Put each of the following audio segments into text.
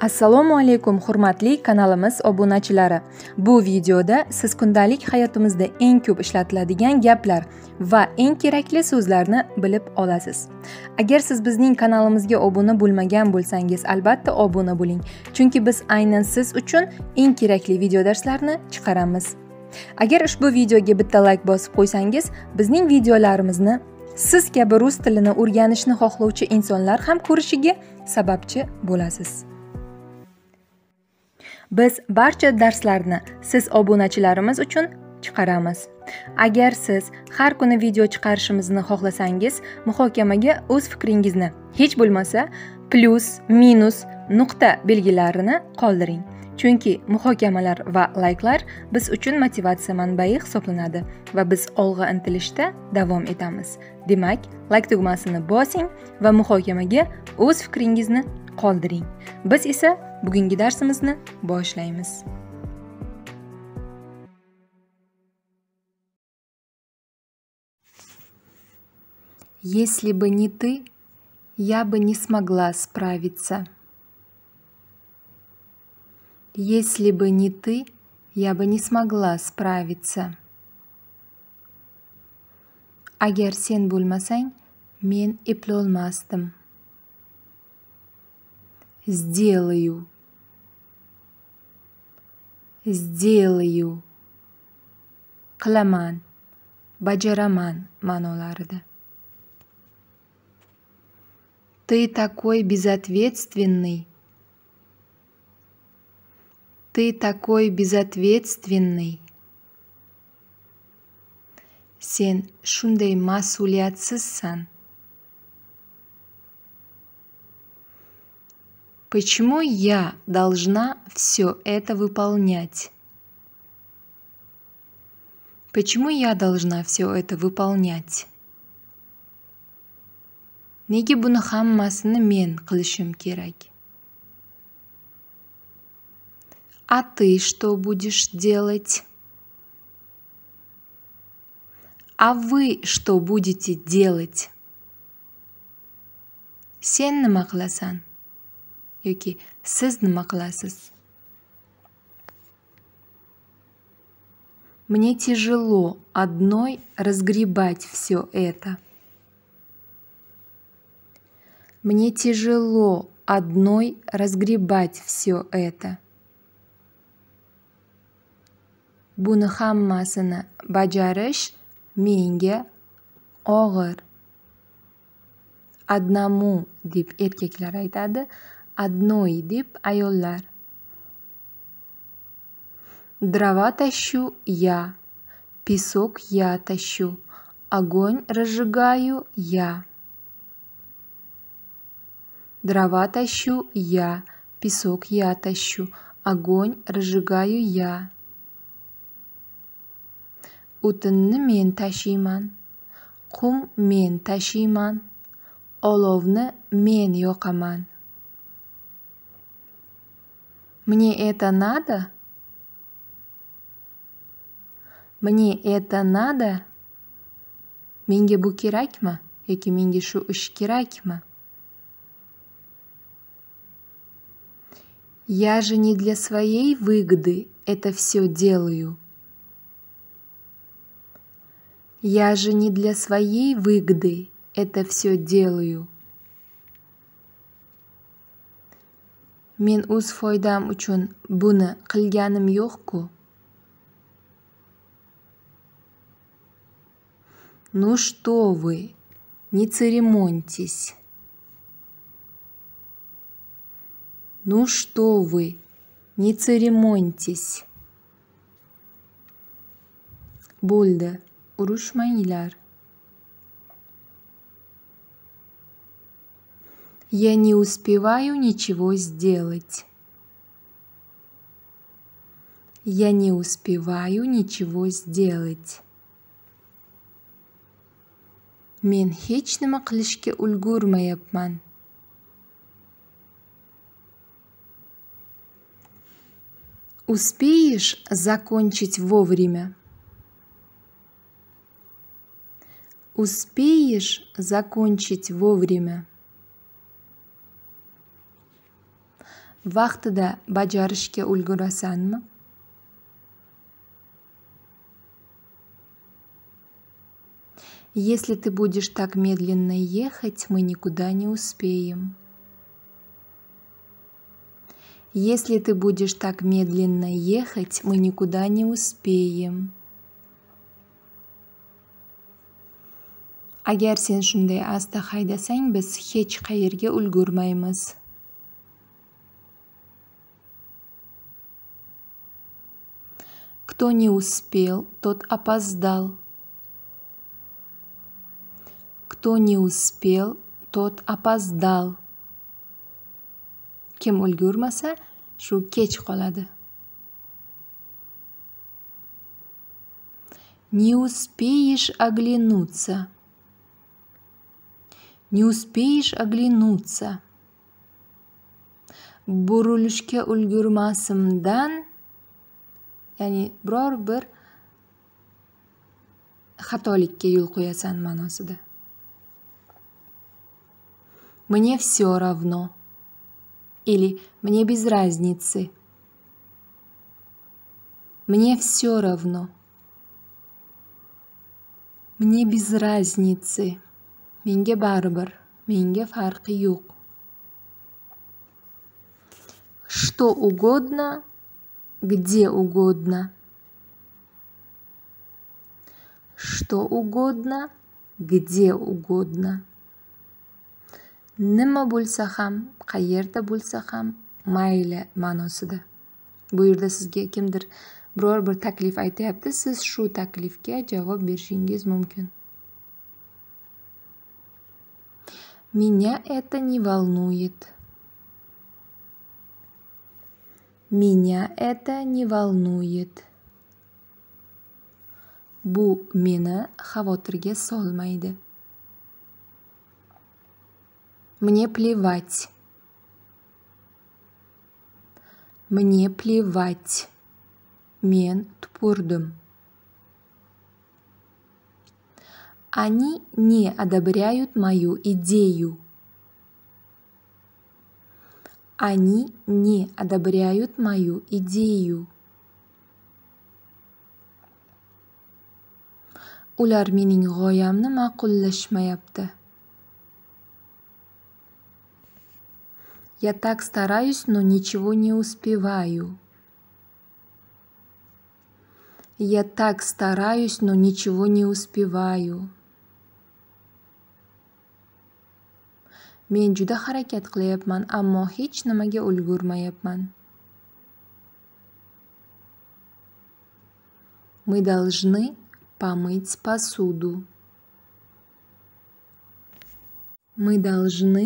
assalomu alaykum hurmatli kanalimiz obunachilari bu videoda siz kundalik hayotimizda eng ko'p ishlatiladigan gaplar va eng kerakli so'zlarni bilib olasiz agar siz bizning kanalimizga obuna bo'lmagan bo'lsangiz albatta obuna bo'ling chunki biz aynan siz uchun eng kerakli video darslarni chiqaramiz agar ushbu videoga bitta layk bosib qo'ysangiz bizning videolarimizni siz kabi rus tilini o'rganishni xohlovchi insonlar ham ko'rishiga sababchi bo'lasiz biz barcha darslarni siz obunachilarimiz uchun chiqaramiz agar siz har kuni video chiqarishimizni xohlasangiz muhokamaga o'z fikringizni hech bo'lmasa plyus minus nuqta belgilarini qoldiring chunki muhokamalar va layklar biz uchun motivatsiya manbai hisoblanadi va biz olg'a intilishda davom etamiz demak layk tugmasini bosing va muhokamaga o'z fikringizni qoldiring biz esa bugungi darsimizni boshlaymiz если бы не ты я бы не смогла справиться если бы не ты я бы не смогла справиться agar мен и men eplolmasdim сделаю сделаю qilaman bajaraman ma'nolarida ты такой безответственный ты такой безответственный sen shunday mas'uliyatsizsan Почему я должна все это выполнять? Почему я должна все это выполнять? Неге бұны хаммасыны мен қылышым керек? А ты что будешь делать? А вы что будете делать? Сен нема қыласан? yoki siz nima qilasiz мне тяжело одной разгребать все это мне тяжело одной разгребать все это buni hammasini bajarish menga og'ir одному deb erkaklar aytadi adnoy deb ayollar дрова тащу я песок я тащу огонь разжигаю я дрова тащу я песок я тащу огонь разжигаю я o'tinni men tashiyman кум men tashiyman olovni men yoqaman мне это надо? Мне это надо? Менге бу керакми? Yoki menga shu Я же не для своей выгоды это все делаю. Я же не для своей выгоды это все делаю. men o'z foydam uchun buni qilganim yo'q-ku ну что вы не церемоньтесь ну что вы не церемоньтесь bo'ldi urushmanglar Я не успеваю ничего сделать. Я не успеваю ничего сделать. Мен hech nima qilishga ulgurmayapman. Успеешь закончить вовремя? Успеешь закончить вовремя? vaqtida bajarishga ulgurasanmi если ты будешь так медленно ехать мы никуда не успеем если ты будешь так медленно ехать мы никуда не успеем agar sen shunday asta haydasang biz hech qayerga ulgurmaymiz Кто не успел, тот опоздал. Кто не успел, тот опоздал. Кем ulgurmasa, shu кеч qoladi. Не успеешь оглянуться. Не успеешь оглянуться. Бурулишке ульгурмасымдан ya'ni biror bir xatolikka yo'l qo'yasan ma'nosida мне все равно или мне без разницы мне все равно мне без разницы menga baribir menga farqi yo'q что угодно где угодно. Что угодно, где угодно. Nima bo'lsa ham, qayerda bo'lsa ham mayli ma'nosida. Bu yerda sizga kimdir biror bir taklif aytyapti, siz shu taklifga javob berishingiz mumkin. Меня это не волнует. Меня это не волнует. Bu meni xavotirga solmaydi. Мне плевать. Мне плевать. Мен тупурдым. Они не одобряют мою идею. Они не одобряют мою идею. Ular mening g'oyamni ma'qullashmayapti. Я так стараюсь, но ничего не успеваю. Я так стараюсь, но ничего не успеваю. men juda harakat qilyapman ammo hech nimaga ulgurmayapman мы должны помыть посуду мы должны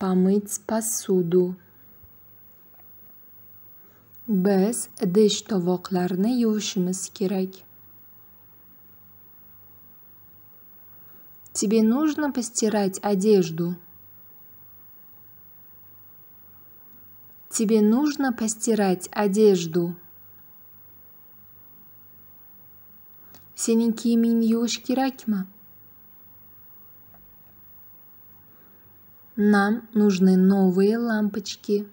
помыть посуду biz idish tovoqlarni yuvishimiz kerak тебе нужно постирать одежду Тебе нужно постирать одежду. Senin kiyimin Ракима. Нам нужны новые лампочки.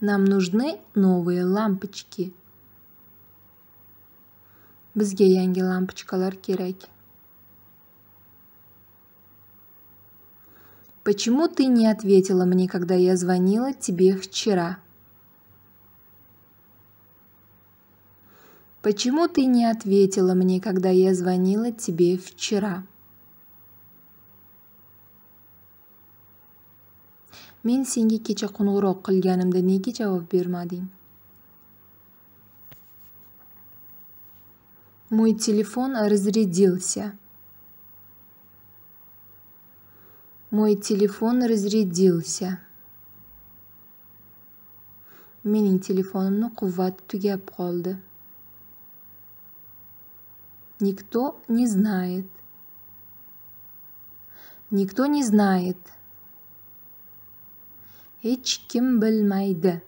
Нам нужны новые лампочки. Бізге yangi лампочкалар керек. Почему ты не ответила мне, когда я звонила тебе вчера? Почему ты не ответила мне, когда я звонила тебе вчера? Men senga kecha qo'ng'iroq qilganimda nega javob bermading? Мой телефон разрядился. Мой телефон разрядился. Mening telefonimni quvvati tugab qoldi. Никто не знает. Никто не знает. Hech kim bilmaydi.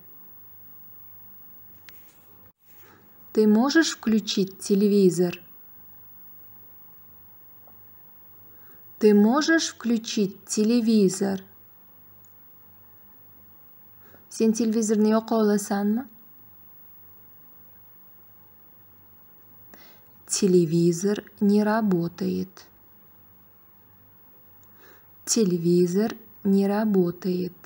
Ты можешь включить телевизор? Ты можешь включить телевизор? Сен телевизорны йоқа оласанмы? Телевизор не работает. Телевизор не работает.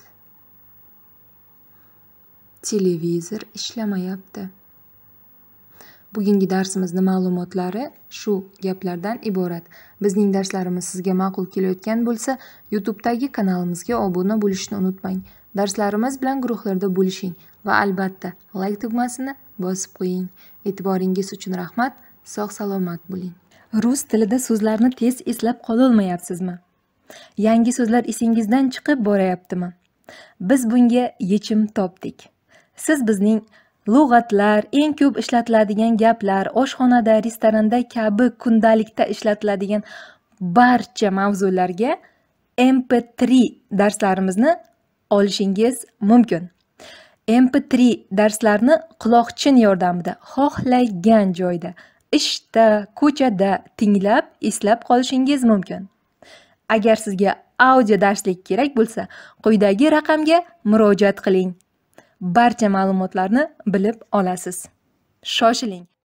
Телевизор işlemayaptı. bugungi darsimizni ma'lumotlari shu gaplardan iborat bizning darslarimiz sizga ma'qul kelayotgan bo'lsa youtubedagi kanalimizga obuna bo'lishni unutmang darslarimiz bilan guruhlarda bo'lishing va albatta layk tugmasini bosib qo'ying e'tiboringiz uchun rahmat sog' salomat bo'ling rus tilida so'zlarni tez eslab qololmayapsizmi yangi so'zlar esingizdan chiqib borayaptimi biz bunga yechim topdik siz bizning lug'atlar eng ko'p ishlatiladigan gaplar oshxonada restoranda kabi kundalikda ishlatiladigan barcha mavzularga mp3 darslarimizni olishingiz mumkin mp3 darslarni quloqchin yordamida xohlagan joyda ishda ko'chada tinglab eslab qolishingiz mumkin agar sizga audio darslik kerak bo'lsa quyidagi raqamga murojaat qiling barcha ma'lumotlarni bilib olasiz shoshiling